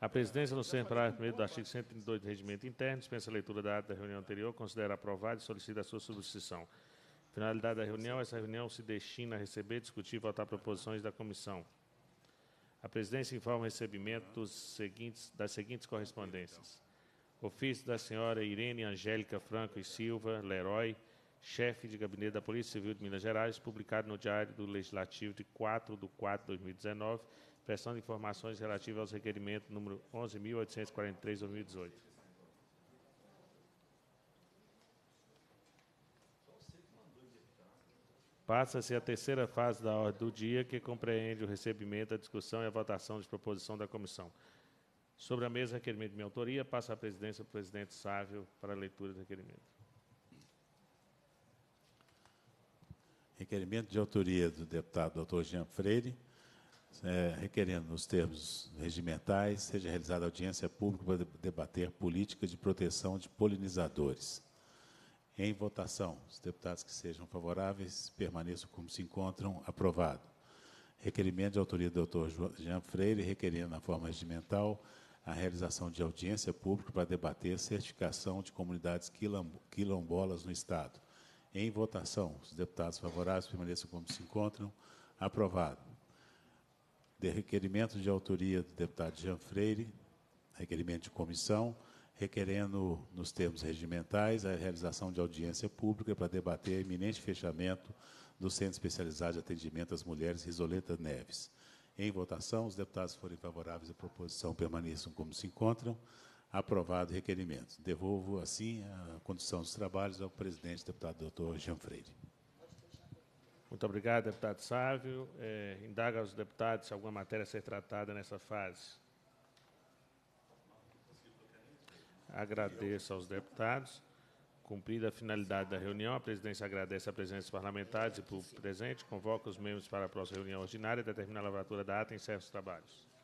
A presidência, no centro parágrafo do artigo 132 do Regimento Interno, dispensa a leitura da ata da reunião anterior, considera aprovada e solicita a sua substituição. Finalidade da reunião: essa reunião se destina a receber, discutir e votar proposições da comissão. A presidência informa o recebimento dos seguintes, das seguintes correspondências: ofício da senhora Irene Angélica Franco e Silva Leroy, chefe de gabinete da Polícia Civil de Minas Gerais, publicado no Diário do Legislativo de 4 de 4 de 2019 prestando informações relativas aos requerimentos número 11.843-2018. Passa-se a terceira fase da ordem do dia, que compreende o recebimento, a discussão e a votação de proposição da comissão. Sobre a mesa, requerimento de minha autoria, passa a presidência ao presidente Sávio para a leitura do requerimento. Requerimento de autoria do deputado Dr. Jean Freire, é, requerendo, nos termos regimentais, seja realizada audiência pública para debater política de proteção de polinizadores. Em votação, os deputados que sejam favoráveis permaneçam como se encontram. Aprovado. Requerimento de autoria do doutor Jean Freire, requerendo, na forma regimental, a realização de audiência pública para debater certificação de comunidades quilombolas no Estado. Em votação, os deputados favoráveis permaneçam como se encontram. Aprovado de requerimento de autoria do deputado Jean Freire, requerimento de comissão, requerendo, nos termos regimentais, a realização de audiência pública para debater o iminente fechamento do Centro Especializado de Atendimento às Mulheres Risoleta Neves. Em votação, os deputados forem favoráveis à proposição permaneçam como se encontram. Aprovado o requerimento. Devolvo, assim, a condução dos trabalhos ao presidente, deputado doutor Jean Freire. Muito obrigado, deputado Sávio. É, indaga aos deputados se alguma matéria a ser tratada nessa fase. Agradeço aos deputados. Cumprida a finalidade da reunião, a presidência agradece a presença dos parlamentares e público presente, convoca os membros para a próxima reunião ordinária, determina a lavratura da ata e encerra os trabalhos.